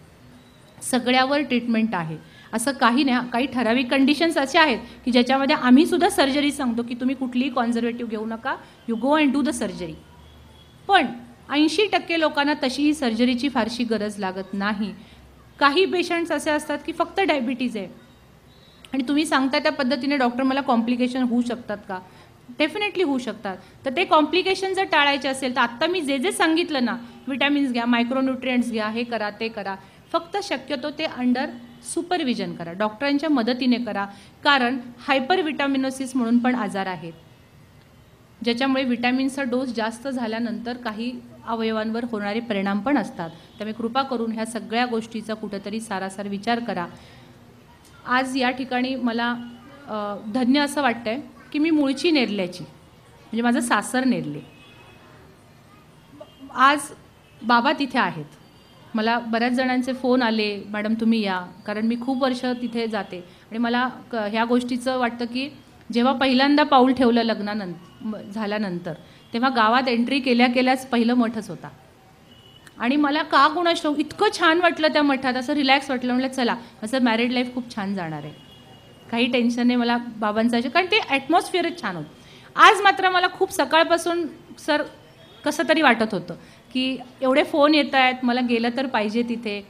सगळ्यावर ट्रीटमेंट आहे असं काही नाही काही ठराविक कंडिशन्स असे आहेत की ज्याच्यामध्ये आम्ही सुद्धा सर्जरी सांगतो की तुम्ही कुठलीही कॉन्झर्वेटिव्ह घेऊ नका you go and do the surgery पण ऐंशी टक्के लोकांना तशीही सर्जरीची फारशी गरज लागत नाही काही पेशंट्स असे असतात की फक्त डायबिटीज आहे आणि तुम्ही सांगता त्या पद्धतीने डॉक्टर मला कॉम्प्लिकेशन होऊ शकतात का डेफिनेटली होऊ शकतात तर ते कॉम्प्लिकेशन जर टाळायचे असेल तर आत्ता मी जे जे सांगितलं ना विटॅमिन्स घ्या मायक्रोन्युट्रियंट्स घ्या हे करा ते करा फक्त शक्यतो ते अंडर सुपरविजन करा डॉक्टरांच्या मदतीने करा कारण हायपर विटॅमिनोसिस म्हणून पण आजार आहेत ज्याच्यामुळे विटॅमिनचा डोस जास्त झाल्यानंतर काही अवयवांवर होणारे परिणाम पण असतात त्यामुळे कृपा करून ह्या सगळ्या गोष्टीचा कुठंतरी सारासार विचार करा आज या ठिकाणी मला धन्य असं वाटतंय की मी मुळची नेरल्याची म्हणजे माझं सासर नेरले आज बाबा तिथे आहेत मला बऱ्याच जणांचे फोन आले मॅडम तुम्ही या कारण मी खूप वर्ष तिथे जाते आणि मला क ह्या गोष्टीचं वाटतं की जेव्हा पहिल्यांदा पाऊल ठेवलं लग्नानंतर झाल्यानंतर तेव्हा गावात एंट्री केल्या केल्याच पहिलं मठच होता आणि मला का गुणाश्रम इतकं छान वाटलं त्या मठात असं रिलॅक्स वाटलं म्हटलं चला असं मॅरिड लाईफ खूप छान जाणार आहे काही टेन्शन नाही मला बाबांचं कारण ते ॲटमॉस्फिअरच छान होतं आज मात्र मला खूप सकाळपासून सर कसं तरी वाटत होतं की एवढे फोन येत आहेत मला गेलं तर पाहिजे तिथे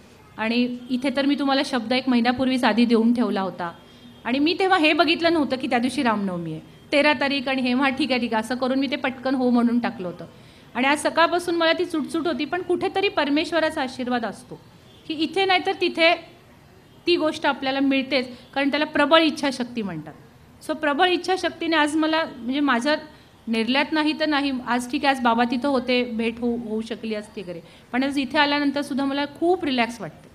आणि इथे तर मी तुम्हाला शब्द एक महिन्यापूर्वीच आधी देऊन ठेवला होता आणि मी तेव्हा हे बघितलं नव्हतं की त्या दिवशी रामनवमी आहे तेरा तारीख आणि हे मग ठीक आहे ठीक आहे असं करून मी ते पटकन हो म्हणून टाकलं होतं आणि आज सकाळपासून मला ती चुटचूट होती पण कुठेतरी परमेश्वराचा आशीर्वाद असतो की इथे नाही तर तिथे ती गोष्ट आपल्याला मिळतेच कारण त्याला प्रबळ इच्छाशक्ती म्हणतात सो प्रबळ इच्छाशक्तीने आज मला म्हणजे माझं निर्ल्यात नाही तर नाही आज ठीक आहे आज बाबा तिथं होते भेट होऊ होऊ शकली असते वगैरे पण आज इथे आल्यानंतर सुद्धा मला खूप रिलॅक्स वाटते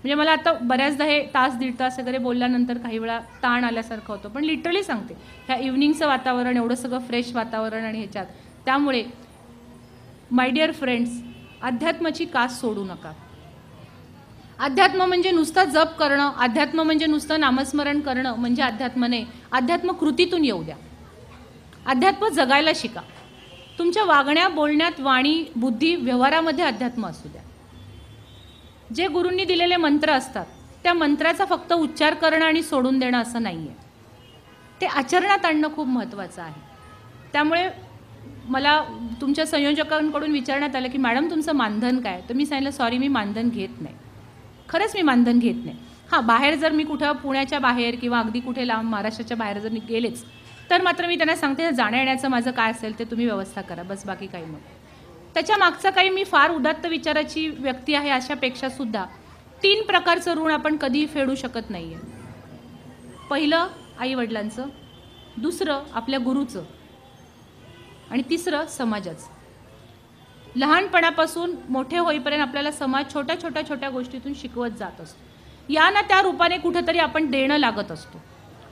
म्हणजे मला आता बऱ्याचदा हे तास दीड तास वगैरे बोलल्यानंतर काही वेळा ताण आल्यासारखं होतं पण लिटरली सांगते ह्या इव्हनिंगचं वातावरण एवढं सगळं फ्रेश वातावरण आणि ह्याच्यात त्यामुळे माय डिअर फ्रेंड्स अध्यात्माची कास सोडू नका अध्यात्म म्हणजे नुसतं जप करणं अध्यात्म म्हणजे नुसतं नामस्मरण करणं म्हणजे अध्यात्मने अध्यात्म कृतीतून येऊ द्या अध्यात्म जगायला शिका तुमच्या वागण्या बोलण्यात वाणी बुद्धी व्यवहारामध्ये अध्यात्म असू द्या जे गुरूंनी दिलेले मंत्र असतात त्या मंत्राचा फक्त उच्चार करणं आणि सोडून देणं असं नाही आहे ते आचरणात आणणं खूप महत्त्वाचं आहे त्यामुळे मला तुमच्या संयोजकांकडून विचारण्यात आलं की मॅडम तुमचं मानधन काय तर मी सांगितलं सॉरी मी मानधन घेत नाही खरंच मी मानधन घेत नाही हां बाहेर जर मी कुठं पुण्याच्या बाहेर किंवा अगदी कुठे लांब महाराष्ट्राच्या बाहेर जर मी गेलेच तर मात्र मी त्यांना सांगते जाण्या येण्याचं माझं काय असेल ते तुम्ही व्यवस्था करा बस बाकी काही मग त्याच्या मागचं काही मी फार उदात्त विचाराची व्यक्ती आहे अशापेक्षा सुद्धा तीन प्रकारचं ऋण आपण कधीही फेडू शकत नाही आहे पहिलं आईवडिलांचं दुसरं आपल्या गुरुचं आणि तिसरं समाजच लहानपणापासून मोठे होईपर्यंत आपल्याला समाज छोट्या छोट्या छोट्या गोष्टीतून शिकवत जात असतो या ना त्या रूपाने कुठंतरी आपण देणं लागत असतो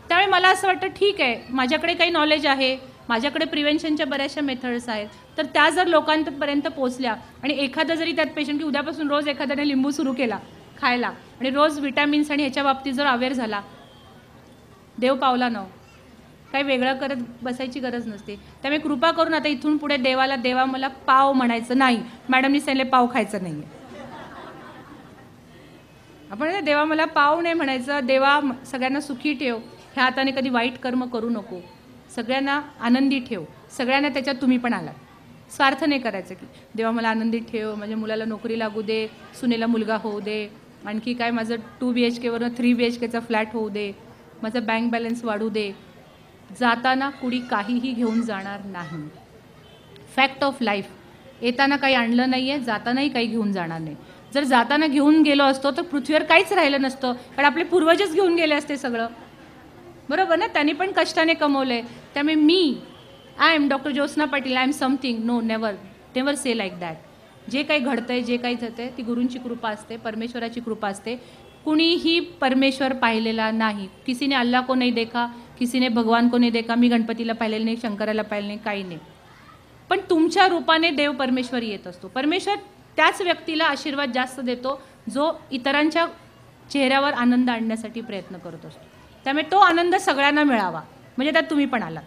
त्यामुळे मला असं वाटतं ठीक आहे माझ्याकडे काही नॉलेज आहे माझ्याकडे प्रिव्हेन्शनच्या बऱ्याचशा मेथड्स आहेत तर त्या जर लोकांपर्यंत पोचल्या आणि एखादं जरी त्यात पेशंट की उद्यापासून रोज एखाद्याने लिंबू सुरू केला खायला आणि रोज विटॅमिन्स आणि ह्याच्या बाबतीत जर अवेअर झाला देव पावला न काही वेगळं करत बसायची गरज नसते त्यामुळे कृपा करून आता इथून पुढे देवाला देवा मला पाव म्हणायचं नाही मॅडमनी सांगितले पाव खायचं नाही आपण देवा मला पाव नाही म्हणायचं देवा सगळ्यांना सुखी ठेव ह्या हाताने कधी वाईट कर्म करू नको सगळ्यांना आनंदी ठेव सगळ्यांना त्याच्यात तुम्ही पण आलात स्वार्थ नाही करायचं की देवा मला आनंदी ठेव माझ्या मुलाला नोकरी लागू दे सुनेला मुलगा होऊ दे आणखी काय माझं टू बी एच केवरनं थ्री बी एच केचा फ्लॅट होऊ दे माझा बँक बॅलन्स वाढू दे जाताना कुणी काहीही घेऊन जाणार नाही फॅक्ट ऑफ लाईफ येताना काही आणलं नाही आहे जातानाही काही घेऊन जाणार नाही जर जाताना घेऊन गेलो असतो तर पृथ्वीवर काहीच राहिलं नसतं कारण आपले पूर्वजच घेऊन गेले असते सगळं बरोबर ना त्यांनी पण कष्टाने कमवलं त्यामुळे मी I am doctor Jyotsna Patil I am something no never never say like that जे काही घडतं आहे जे काही होतं आहे ती गुरूंची कृपा असते परमेश्वराची कृपा असते कुणीही परमेश्वर पाहिलेला नाही किसीने अल्ला को नाही देखा किसी ने भगवान को नहीं देखा मी गणपतीला पाहिलेलं नाही शंकराला पाहिलं नाही काही नाही पण तुमच्या रूपाने देव परमेश्वर येत असतो परमेश्वर त्याच व्यक्तीला आशीर्वाद जास्त देतो जो इतरांच्या चेहऱ्यावर आनंद आणण्यासाठी प्रयत्न करत असतो त्यामुळे तो आनंद सगळ्यांना मिळावा म्हणजे त्यात तुम्ही पण आलात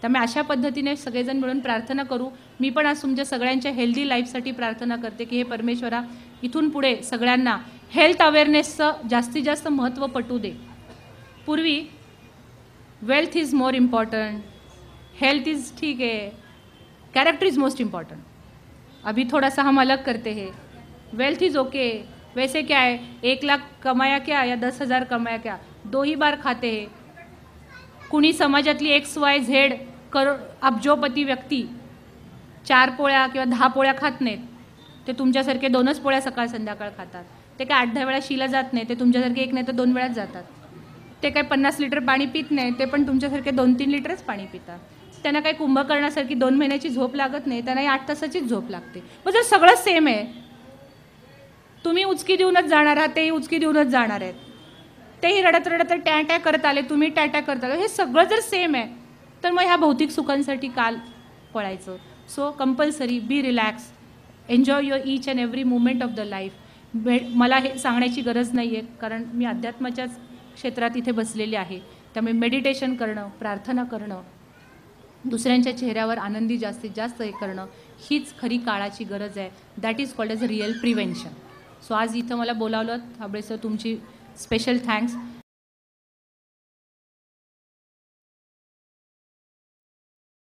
त्यामुळे अशा पद्धतीने सगळेजण मिळून प्रार्थना करू मी पण आज तुमच्या सगळ्यांच्या हेल्दी लाईफसाठी प्रार्थना करते की हे परमेश्वरा इथून पुढे सगळ्यांना हेल्थ अवेअरनेसचं जास्तीत जास्त महत्त्व पटू दे पूर्वी wealth is more important health is ठीक आहे कॅरेक्टर इज़ मोस्ट इम्पॉर्टंट अभी थोड़ा सा हम अलग करते हे वेल्थ इज़ ओके वैसे क्या है एक लाख कमाया क्या या दस हज़ार कमाया क्या दो ही बार खाते हैं कुणी समाजातली एक्स वाय झेड करो अब्जोपती व्यक्ती चार पोळ्या किंवा दहा पोळ्या खात नाहीत ते तुमच्यासारखे दोनच पोळ्या सकाळ संध्याकाळ खातात ते काय आठ दहा वेळा शिला जात नाही ते तुमच्यासारखे एक नाही तर दोन वेळाच जातात ते काही पन्नास लिटर पाणी पित नाही ते पण तुमच्यासारखे दोन तीन लिटरच पाणी पितात त्यांना काही कुंभकर्णासारखी दोन महिन्याची झोप लागत नाही त्यांना आठ तासाचीच झोप लागते मग जर म्हणजे सगळं सेम आहे तुम्ही उचकी देऊनच जाणार आहात तेही उचकी देऊनच जाणार आहेत तेही रडत रडत टॅ टॅ करत आले तुम्ही टॅ टॅ करत आले हे सगळं जर सेम आहे तर मग ह्या भौतिक सुखांसाठी काल पळायचं so compulsory be relax enjoy your each and every moment of the life मला हे सांगण्याची गरज नाही आहे कारण मी अध्यात्माच्याच क्षेत्रात इथे बसलेली आहे त्यामुळे मेडिटेशन करणं प्रार्थना करणं दुसऱ्यांच्या चेहऱ्यावर आनंदी जास्तीत जास्त हे करणं हीच खरी काळाची गरज आहे that is called as real prevention so आज इथं मला बोलावलं हाबळे सर तुमची स्पेशल थँक्स